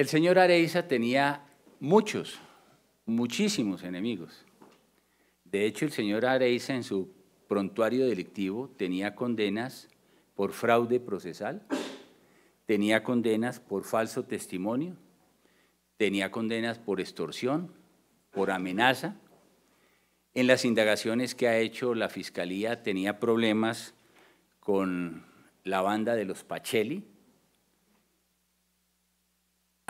El señor Areiza tenía muchos, muchísimos enemigos. De hecho, el señor Areiza en su prontuario delictivo tenía condenas por fraude procesal, tenía condenas por falso testimonio, tenía condenas por extorsión, por amenaza. En las indagaciones que ha hecho la Fiscalía tenía problemas con la banda de los Pacheli,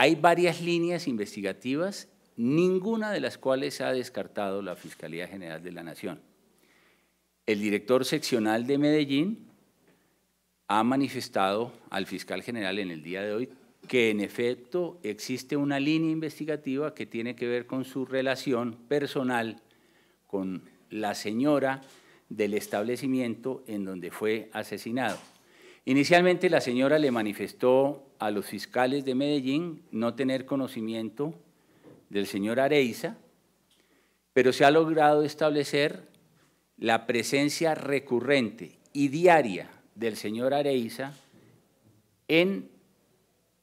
hay varias líneas investigativas, ninguna de las cuales ha descartado la Fiscalía General de la Nación. El director seccional de Medellín ha manifestado al fiscal general en el día de hoy que en efecto existe una línea investigativa que tiene que ver con su relación personal con la señora del establecimiento en donde fue asesinado. Inicialmente la señora le manifestó a los fiscales de Medellín no tener conocimiento del señor Areiza, pero se ha logrado establecer la presencia recurrente y diaria del señor Areiza en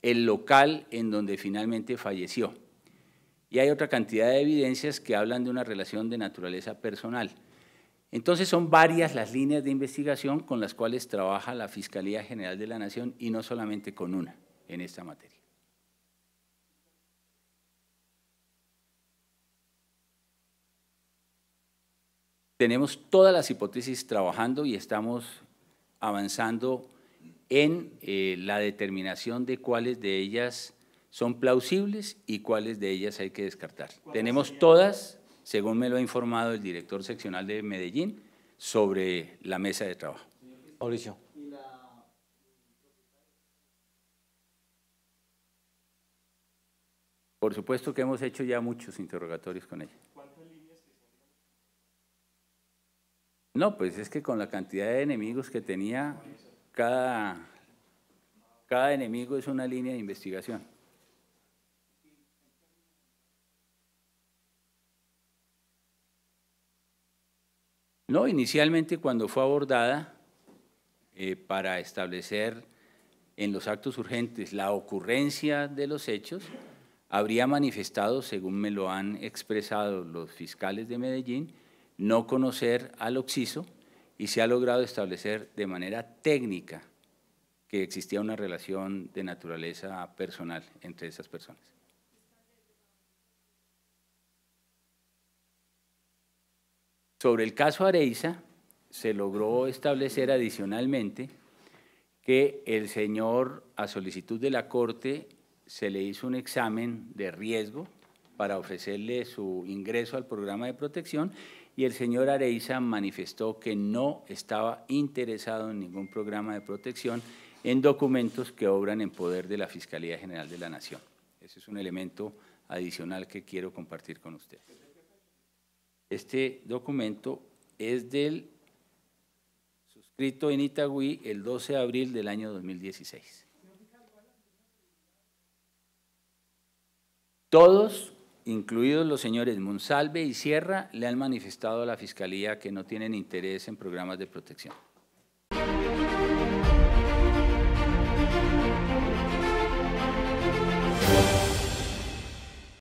el local en donde finalmente falleció. Y hay otra cantidad de evidencias que hablan de una relación de naturaleza personal. Entonces son varias las líneas de investigación con las cuales trabaja la Fiscalía General de la Nación y no solamente con una en esta materia. Tenemos todas las hipótesis trabajando y estamos avanzando en eh, la determinación de cuáles de ellas son plausibles y cuáles de ellas hay que descartar. Tenemos todas según me lo ha informado el director seccional de Medellín, sobre la mesa de trabajo. Por supuesto que hemos hecho ya muchos interrogatorios con ella. No, pues es que con la cantidad de enemigos que tenía, cada, cada enemigo es una línea de investigación. No, inicialmente cuando fue abordada eh, para establecer en los actos urgentes la ocurrencia de los hechos, habría manifestado, según me lo han expresado los fiscales de Medellín, no conocer al occiso y se ha logrado establecer de manera técnica que existía una relación de naturaleza personal entre esas personas. Sobre el caso Areiza, se logró establecer adicionalmente que el señor, a solicitud de la Corte, se le hizo un examen de riesgo para ofrecerle su ingreso al programa de protección y el señor Areiza manifestó que no estaba interesado en ningún programa de protección en documentos que obran en poder de la Fiscalía General de la Nación. Ese es un elemento adicional que quiero compartir con ustedes. Este documento es del suscrito en Itagüí el 12 de abril del año 2016. Todos, incluidos los señores Monsalve y Sierra, le han manifestado a la Fiscalía que no tienen interés en programas de protección.